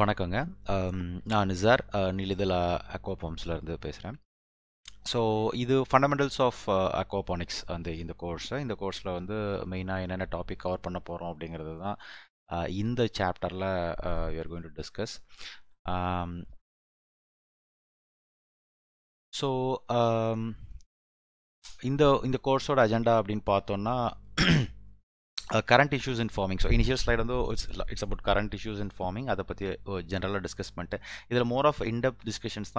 வணக்கங்க நான் நிசார் நீலிதலா அக்வாபாம்ஸ்லேருந்து பேசுகிறேன் ஸோ இது ஃபண்டமெண்டல்ஸ் ஆஃப் அக்வாபானிக்ஸ் அந்த இந்த கோர்ஸ் இந்த கோர்ஸில் வந்து மெயினாக என்னென்ன டாபிக் கவர் பண்ண போகிறோம் அப்படிங்கிறது தான் இந்த சாப்டரில் you're going to discuss so இந்த இந்த கோர்ஸோட அஜெண்டா அப்படின்னு பார்த்தோன்னா uh, current issues in forming so initial slide on the it's, it's about current issues in forming other uh, general discussion either more of in-depth discussions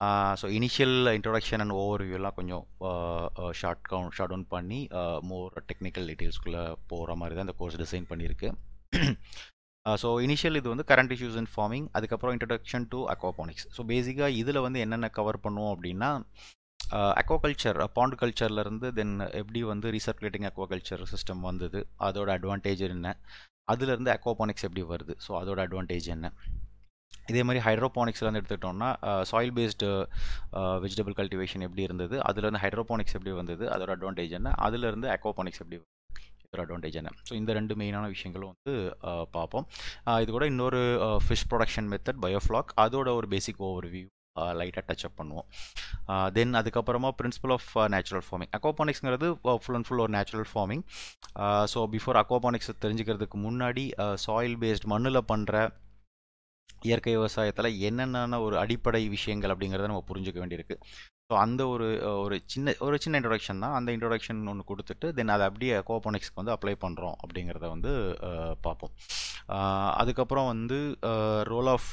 uh, so initial introduction and overview uh, uh, short count short on uh, more technical details the course design uh, so initially the current issues in forming introduction to aquaponics so basically idula vandu enna cover pannuvom aquaculture pond கல்ச்சர்லேருந்து then எப்படி வந்து ரீசர்க்குலேட்டிங் aquaculture system வந்தது அதோட advantage என்ன அதுலேருந்து aquaponics எப்படி வருது so அதோட அட்வான்டேஜ் என்ன இதே மாதிரி ஹைட்ரோபானிக்ஸ்லேருந்து எடுத்துக்கிட்டோம்னா சாயில் பேஸ்டு வெஜிடபிள் கல்டிவேஷன் எப்படி இருந்தது அதுலேருந்து ஹைட்ரோபானிக்ஸ் எப்படி வந்தது அதோட அட்வான்டேஜ் என்ன அதுலேருந்து அக்வாபானிக்ஸ் எப்படி ஒரு அட்வான்டேஜ் என்ன ஸோ இந்த ரெண்டு மெயினான விஷயங்களும் வந்து பார்ப்போம் இது கூட இன்னொரு ஃபிஷ் ப்ரொடக்ஷன் மெத்தட் பயோஃப்ளாக் அதோட ஒரு பேசிக் ஓவர் வியூ லைட்டாக டச் அப் பண்ணுவோம் தென் அதுக்கப்புறமா பிரின்சிபல் ஆஃப் நேச்சுரல் ஃபார்மிங் அக்வாபானிக்ஸ்ங்கிறது ஃபுல் அண்ட் ஃபுல் ஒரு natural farming so before aquaponics தெரிஞ்சுக்கிறதுக்கு முன்னாடி சாயில் பேஸ்ட் மண்ணில் பண்ணுற இயற்கை விவசாயத்தில் என்னென்ன ஒரு அடிப்படை விஷயங்கள் அப்படிங்கிறத நம்ம புரிஞ்சுக்க வேண்டியிருக்கு ஸோ அந்த ஒரு ஒரு சின்ன ஒரு சின்ன இன்ட்ரொடக்ஷன் தான் அந்த இன்ட்ரொடக்ஷன் ஒன்று கொடுத்துட்டு தென் அதை அப்படியே கோபோனிக்ஸ்க்கு வந்து அப்ளை பண்ணுறோம் அப்படிங்கிறத வந்து பார்ப்போம் அதுக்கப்புறம் வந்து ரோல் ஆஃப்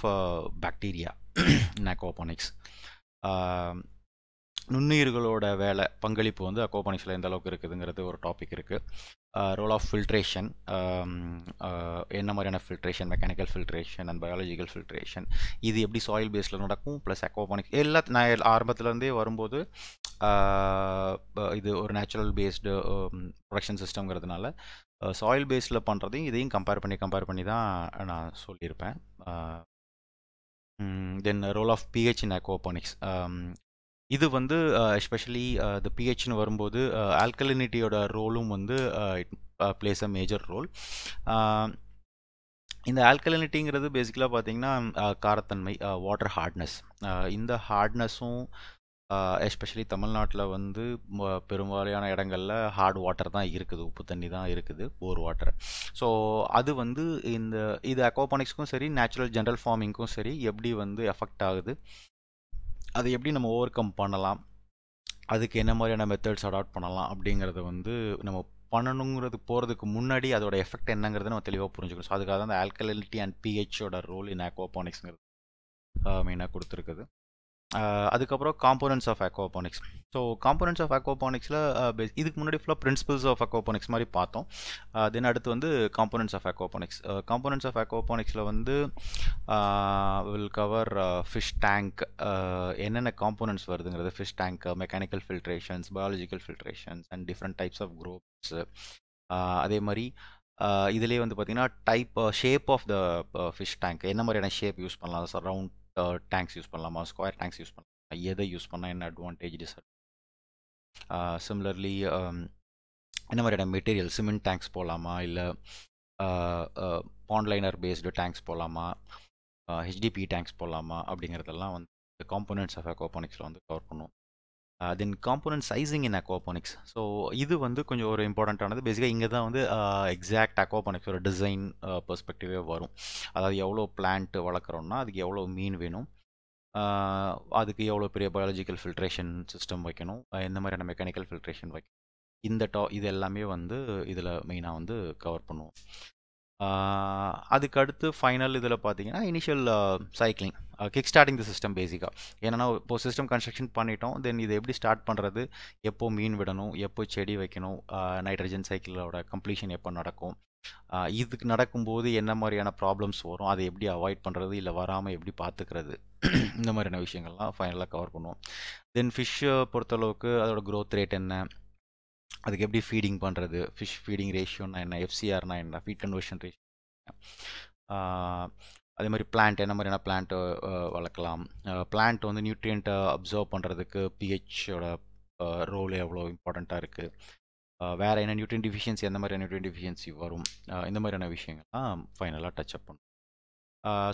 பாக்டீரியா அக்கோபோனிக்ஸ் நுண்ணுயிர்களோட வேலை பங்களிப்பு வந்து அக்கோபனிக்ஸில் எந்த அளவுக்கு இருக்குதுங்கிறது ஒரு டாபிக் இருக்குது ரோல் ஆஃப் ஃபில்ட்ரேஷன் என்ன மாதிரியான filtration mechanical filtration and biological filtration இது எப்படி சாயில் பேஸில் நடக்கும் ப்ளஸ் அக்கோபானிக்ஸ் எல்லா நான் ஆரம்பத்துலேருந்தே வரும்போது இது ஒரு நேச்சுரல் பேஸ்டு ப்ரொடக்ஷன் சிஸ்டம்ங்கிறதுனால சாயில் பேஸில் பண்ணுறதையும் இதையும் கம்பேர் பண்ணி கம்பேர் பண்ணி தான் நான் சொல்லியிருப்பேன் then role of pH in aquaponics இது வந்து எஸ்பெஷலி த பிஹெச்னு வரும்போது ஆல்கலினிட்டியோட ரோலும் வந்து it plays a major role இந்த ஆல்கலினிட்டிங்கிறது பேசிக்கலாக பார்த்தீங்கன்னா காரத்தன்மை வாட்டர் ஹார்ட்னஸ் இந்த ஹார்ட்னஸும் எஸ்பெஷலி தமிழ்நாட்டில் வந்து பெரும்பாலான இடங்களில் ஹார்ட் வாட்டர் தான் இருக்குது உப்பு தண்ணி தான் இருக்குது போர் வாட்டர் ஸோ அது வந்து இந்த இது அக்வாபானிக்ஸ்க்கும் சரி நேச்சுரல் ஜென்ரல் ஃபார்மிங்க்கும் சரி எப்படி வந்து எஃபெக்ட் ஆகுது அதை எப்படி நம்ம ஓவர் கம் பண்ணலாம் அதுக்கு என்ன மாதிரியான மெத்தட்ஸ் அடாப்ட் பண்ணலாம் அப்படிங்கிறத வந்து நம்ம பண்ணணுங்கிறது போகிறதுக்கு முன்னாடி அதோட எஃபெக்ட் என்னங்கிறத நம்ம தெளிவாக புரிஞ்சுக்கணும் ஸோ அதுக்காக தான் அந்த ஆல்கலிட்டி அண்ட் பிஹெச்சோட ரோல் இன் அக்வாபானிக்ஸ்ங்கிறது மெயினாக கொடுத்துருக்குது அதுக்கப்புறம் components of aquaponics so components of அக்வாபானிக்ஸில் இதுக்கு முன்னாடி ஃபுல்லாக பிரின்சிபல்ஸ் ஆஃப் அக்வாபானிக்ஸ் மாதிரி பார்த்தோம் தென் அடுத்து வந்து components of aquaponics components of அக்வாபானிக்ஸில் வந்து வில் கவர் ஃபிஷ் டேங்க் என்னென்ன காம்போனன்ஸ் வருதுங்கிறது fish tank mechanical filtrations biological filtrations and different types of groups அதே மாதிரி இதுலேயே வந்து பார்த்திங்கன்னா type shape of the fish tank என்ன மாதிரியான ஷேப் யூஸ் பண்ணலாம் சார் ரவுண்ட் டேங்க்ஸ் யூஸ் பண்ணலாமா ஸ்கொயர் டேங்க்ஸ் யூஸ் பண்ணலாமா எதை யூஸ் பண்ணால் என்ன அட்வான்டேஜ் சார் சிம்லர்லி என்ன மாதிரியான மெட்டீரியல் சிமெண்ட் டேங்க்ஸ் போகலாமா இல்லை பாண்ட்லைனர் பேஸ்டு டேங்க்ஸ் போகலாமா ஹெச்டிபி டேங்க்ஸ் போடலாமா அப்படிங்கிறதெல்லாம் வந்து காம்போனன்ட்ஸ் ஆஃப் அக்வாபானிக்ஸில் வந்து கவர் பண்ணுவோம் then component sizing in aquaponics so இது வந்து கொஞ்சம் ஒரு இம்பார்ட்டண்ட்டானது பேசிக்காக இங்கே தான் வந்து எக்ஸாக்ட் ஒரு டிசைன் பெர்ஸ்பெக்டிவே வரும் அதாவது எவ்வளோ பிளான்ட் வளர்க்குறோன்னா அதுக்கு எவ்வளோ மீன் வேணும் uh, அதுக்கு எவ்வளோ பெரிய பயாலஜிக்கல் ஃபில்ட்ரேஷன் சிஸ்டம் வைக்கணும் எந்த மாதிரியான மெக்கானிக்கல் ஃபில்ட்ரேஷன் வைக்கணும் இந்த டா இது எல்லாமே வந்து இதில் மெயினாக வந்து கவர் பண்ணுவோம் uh, அதுக்கடுத்து ஃபைனல் இதில் பார்த்தீங்கன்னா initial cycling uh, kick starting the system பேசிக்காக ஏன்னா இப்போ சிஸ்டம் கன்ஸ்ட்ரக்ஷன் பண்ணிட்டோம் தென் இது எப்படி ஸ்டார்ட் பண்ணுறது எப்போ மீன் விடணும் எப்போ செடி வைக்கணும் நைட்ரஜன் சைக்கிளோட கம்ப்ளீஷன் எப்போ நடக்கும் uh, இதுக்கு நடக்கும்போது என்ன மாதிரியான ப்ராப்ளம்ஸ் வரும் அதை எப்படி அவாய்ட் பண்ணுறது இல்லை வராமல் எப்படி பார்த்துக்கிறது இந்த மாதிரியான விஷயங்கள்லாம் ஃபைனலாக கவர் பண்ணுவோம் தென் ஃபிஷ்ஷை uh, பொறுத்தளவுக்கு அதோட க்ரோத் ரேட் என்ன அதுக்கு எப்படி ஃபீடிங் பண்ணுறது ஃபிஷ் ஃபீடிங் ரேஷியோனா என்ன எஃப்சிஆர்னா என்ன ஃபீட் கன்வர்ஷன் ரேஷியோ அதே மாதிரி பிளான்ட் என்ன மாதிரியான பிளான்ட்டு வளர்க்கலாம் பிளான்ட் வந்து நியூட்ரியண்ட்டை அப்சர்வ் பண்ணுறதுக்கு பிஹெச்சோட ரோல் எவ்வளோ இம்பார்ட்டண்ட்டாக இருக்குது வேறு என்ன நியூட்ரியன் டிஃபிஷியன்சி எந்த மாதிரியான நியூட்ரியன் டிஃபிஷியன்சி வரும் இந்த மாதிரியான விஷயங்கள்லாம் ஃபைனலாக டச் அப் பண்ணும்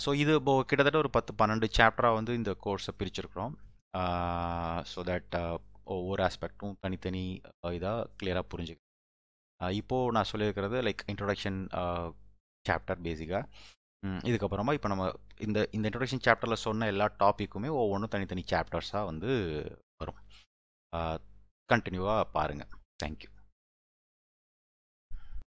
ஸோ இது இப்போது கிட்டத்தட்ட ஒரு பத்து பன்னெண்டு சாப்டராக வந்து இந்த கோர்ஸை பிரிச்சிருக்கிறோம் ஸோ தட் ஒவ்வொரு ஆஸ்பெக்டும் தனித்தனி இதாக கிளியராக புரிஞ்சுக்க இப்போது நான் சொல்லியிருக்கிறது லைக் இன்ட்ரொடக்ஷன் சாப்டர் பேசிக்காக இதுக்கப்புறமா இப்போ நம்ம இந்த இந்த இன்ட்ரொடக்ஷன் சாப்டரில் சொன்ன எல்லா டாப்பிக்குமே ஒவ்வொன்றும் தனித்தனி சாப்டர்ஸாக வந்து வரும் கண்டினியூவாக பாருங்கள் தேங்க்யூ